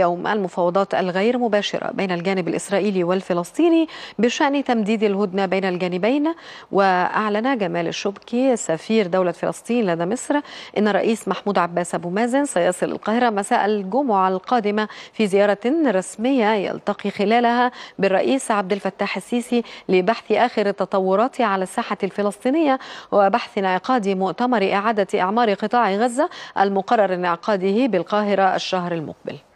يوم المفاوضات الغير مباشرة بين الجانب الإسرائيلي والفلسطيني بشأن تمديد الهدنة بين الجانبين وأعلن جمال الشبكي سفير دولة فلسطين لدى مصر أن الرئيس محمود عباس أبو مازن سيصل القاهرة مساء الجمعة القادمة في زيارة رسمية يلتقي خلالها بالرئيس عبد الفتاح السيسي لبحث آخر التطورات على الساحة الفلسطينية وبحث انعقاد مؤتمر إعادة إعمار قطاع غزة المقرر انعقاده بالقاهرة الشهر المقبل